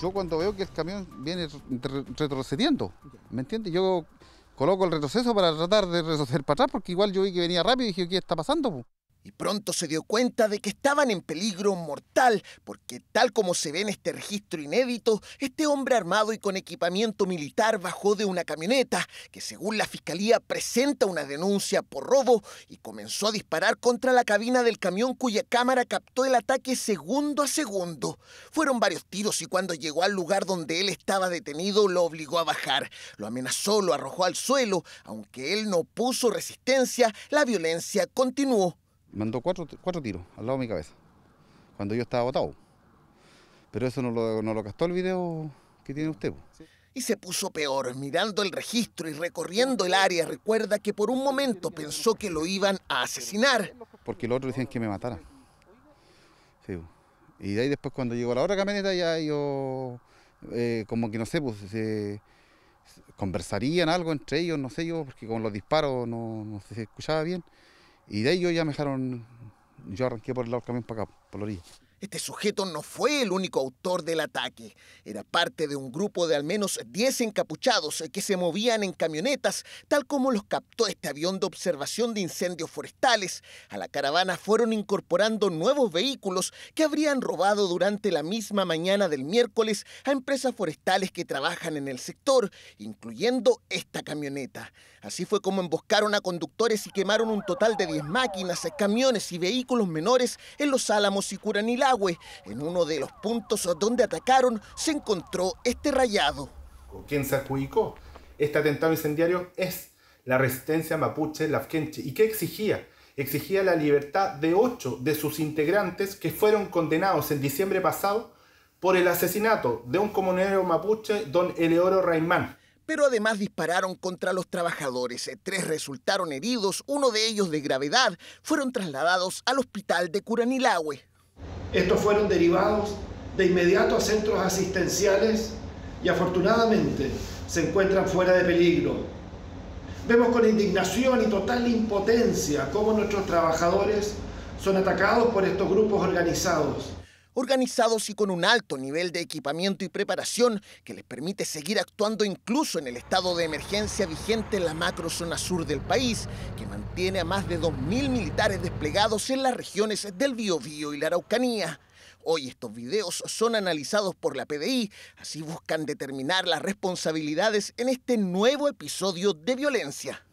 yo cuando veo que el camión viene retrocediendo, ¿me entiendes? Yo coloco el retroceso para tratar de retroceder para atrás, porque igual yo vi que venía rápido y dije, ¿qué está pasando? y pronto se dio cuenta de que estaban en peligro mortal, porque tal como se ve en este registro inédito, este hombre armado y con equipamiento militar bajó de una camioneta que según la fiscalía presenta una denuncia por robo y comenzó a disparar contra la cabina del camión cuya cámara captó el ataque segundo a segundo. Fueron varios tiros y cuando llegó al lugar donde él estaba detenido lo obligó a bajar, lo amenazó, lo arrojó al suelo, aunque él no puso resistencia, la violencia continuó mandó cuatro, cuatro tiros al lado de mi cabeza, cuando yo estaba agotado. Pero eso no lo, no lo gastó el video que tiene usted. Y se puso peor, mirando el registro y recorriendo el área. Recuerda que por un momento pensó que lo iban a asesinar. Porque los otros decían que me matara. Y de ahí después cuando llegó la otra camioneta ya yo, eh, como que no sé, pues se, conversarían algo entre ellos, no sé yo, porque con los disparos no, no se escuchaba bien. Y de ellos ya me dejaron, yo arranqué por el lado del para acá, por la orilla. Este sujeto no fue el único autor del ataque. Era parte de un grupo de al menos 10 encapuchados eh, que se movían en camionetas, tal como los captó este avión de observación de incendios forestales. A la caravana fueron incorporando nuevos vehículos que habrían robado durante la misma mañana del miércoles a empresas forestales que trabajan en el sector, incluyendo esta camioneta. Así fue como emboscaron a conductores y quemaron un total de 10 máquinas, eh, camiones y vehículos menores en Los Álamos y Curanilá en uno de los puntos donde atacaron, se encontró este rayado. quién se adjudicó? Este atentado incendiario es la resistencia mapuche lafkenche. ¿Y qué exigía? Exigía la libertad de ocho de sus integrantes que fueron condenados en diciembre pasado por el asesinato de un comunero mapuche, don Eleoro Raimán pero además dispararon contra los trabajadores. Tres resultaron heridos, uno de ellos de gravedad. Fueron trasladados al hospital de Curanilahue. Estos fueron derivados de inmediato a centros asistenciales y afortunadamente se encuentran fuera de peligro. Vemos con indignación y total impotencia cómo nuestros trabajadores son atacados por estos grupos organizados organizados y con un alto nivel de equipamiento y preparación que les permite seguir actuando incluso en el estado de emergencia vigente en la macro zona sur del país, que mantiene a más de 2.000 militares desplegados en las regiones del Biobío y la Araucanía. Hoy estos videos son analizados por la PDI, así buscan determinar las responsabilidades en este nuevo episodio de violencia.